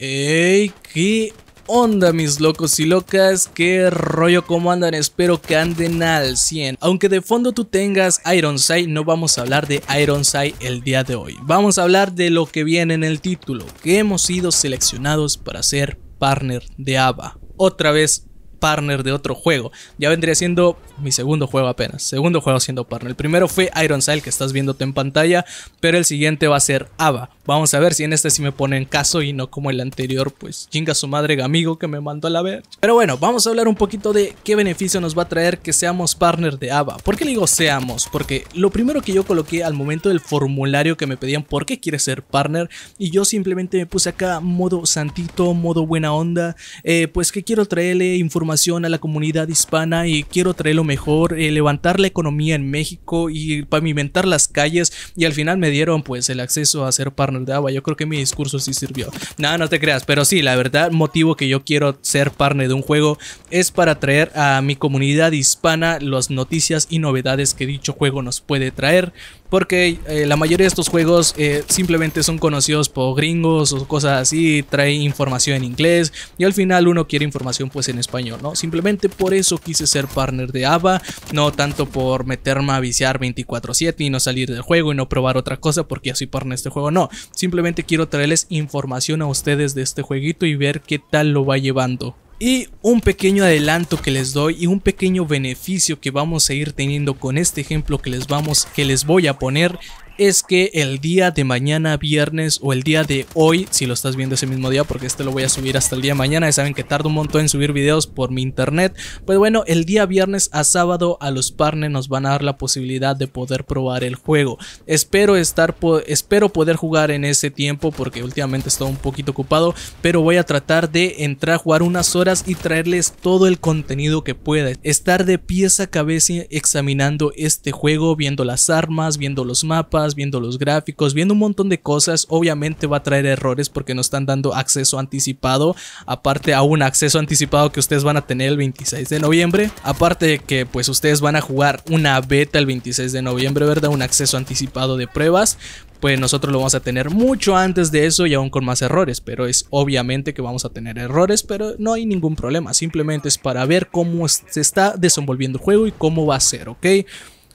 ¡Ey! ¿Qué onda mis locos y locas? ¿Qué rollo? ¿Cómo andan? Espero que anden al 100. Aunque de fondo tú tengas Ironside, no vamos a hablar de Ironside el día de hoy. Vamos a hablar de lo que viene en el título, que hemos sido seleccionados para ser partner de Ava. Otra vez partner de otro juego. Ya vendría siendo mi segundo juego apenas. Segundo juego siendo partner. El primero fue Ironside, que estás viéndote en pantalla. Pero el siguiente va a ser ABBA. Vamos a ver si en este sí me pone en caso y no como el anterior, pues chinga su madre amigo que me mandó a la ver. Pero bueno, vamos a hablar un poquito de qué beneficio nos va a traer que seamos partner de ABA. ¿Por qué le digo seamos? Porque lo primero que yo coloqué al momento del formulario que me pedían por qué quiere ser partner y yo simplemente me puse acá modo santito, modo buena onda, eh, pues que quiero traerle información a la comunidad hispana y quiero traer lo mejor, eh, levantar la economía en México y pavimentar las calles y al final me dieron pues el acceso a ser partner de agua. Yo creo que mi discurso sí sirvió. No, no te creas, pero sí, la verdad, motivo que yo quiero ser partner de un juego es para traer a mi comunidad hispana las noticias y novedades que dicho juego nos puede traer. Porque eh, la mayoría de estos juegos eh, simplemente son conocidos por gringos o cosas así, trae información en inglés y al final uno quiere información pues en español, ¿no? Simplemente por eso quise ser partner de ABBA, no tanto por meterme a viciar 24/7 y no salir del juego y no probar otra cosa porque ya soy partner de este juego, no. Simplemente quiero traerles información a ustedes de este jueguito y ver qué tal lo va llevando. Y un pequeño adelanto que les doy y un pequeño beneficio que vamos a ir teniendo con este ejemplo que les vamos que les voy a poner es que el día de mañana viernes o el día de hoy, si lo estás viendo ese mismo día, porque este lo voy a subir hasta el día de mañana, ya saben que tardo un montón en subir videos por mi internet, pues bueno, el día viernes a sábado a los partners nos van a dar la posibilidad de poder probar el juego. Espero estar espero poder jugar en ese tiempo porque últimamente he estado un poquito ocupado, pero voy a tratar de entrar a jugar unas horas y traerles todo el contenido que pueda. Estar de pieza a cabeza examinando este juego, viendo las armas, viendo los mapas viendo los gráficos, viendo un montón de cosas, obviamente va a traer errores porque no están dando acceso anticipado, aparte a un acceso anticipado que ustedes van a tener el 26 de noviembre, aparte de que pues ustedes van a jugar una beta el 26 de noviembre, ¿verdad? Un acceso anticipado de pruebas, pues nosotros lo vamos a tener mucho antes de eso y aún con más errores, pero es obviamente que vamos a tener errores, pero no hay ningún problema, simplemente es para ver cómo se está desenvolviendo el juego y cómo va a ser, ¿ok?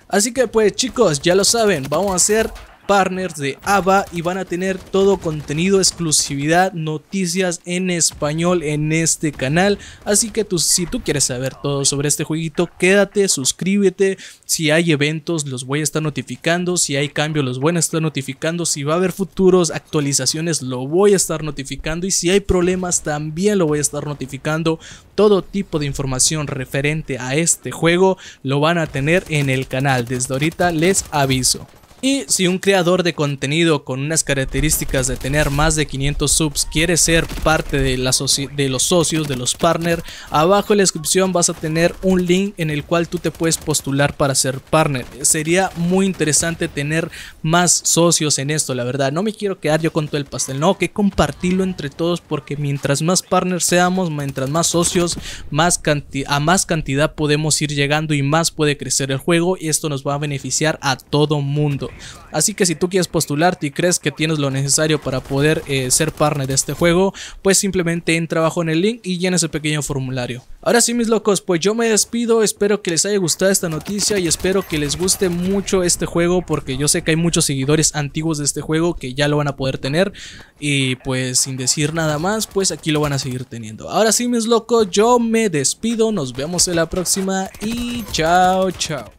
Así que pues chicos, ya lo saben, vamos a hacer partners de ABBA y van a tener todo contenido, exclusividad, noticias en español en este canal. Así que si tú quieres saber todo sobre este jueguito, quédate, suscríbete. Si hay eventos, los voy a estar notificando. Si hay cambios, los voy a estar notificando. Si va a haber futuros actualizaciones, lo voy a estar notificando. Y si hay problemas, también lo voy a estar notificando. Todo tipo de información referente a este juego lo van a tener en el canal. Desde ahorita les aviso. Y si un creador de contenido con unas características de tener más de 500 subs quiere ser parte de, los socios, de los partners, abajo en la descripción vas a tener un link en el cual tú te puedes postular para ser partner. Sería muy interesante tener más socios en esto, la verdad. No me quiero quedar yo con todo el pastel, no, que compartirlo entre todos porque mientras más partners seamos, mientras más socios, más a más cantidad podemos ir llegando y más puede crecer el juego y esto nos va a beneficiar a todo mundo. Así que si tú quieres postularte y crees que tienes lo necesario para poder eh, ser partner de este juego, pues simplemente entra abajo en el link y llena ese pequeño formulario. Ahora sí mis locos, pues yo me despido, espero que les haya gustado esta noticia y espero que les guste mucho este juego porque yo sé que hay muchos seguidores antiguos de este juego que ya lo van a poder tener y pues sin decir nada más, pues aquí lo van a seguir teniendo. Ahora sí mis locos, yo me despido, nos vemos en la próxima y chao chao.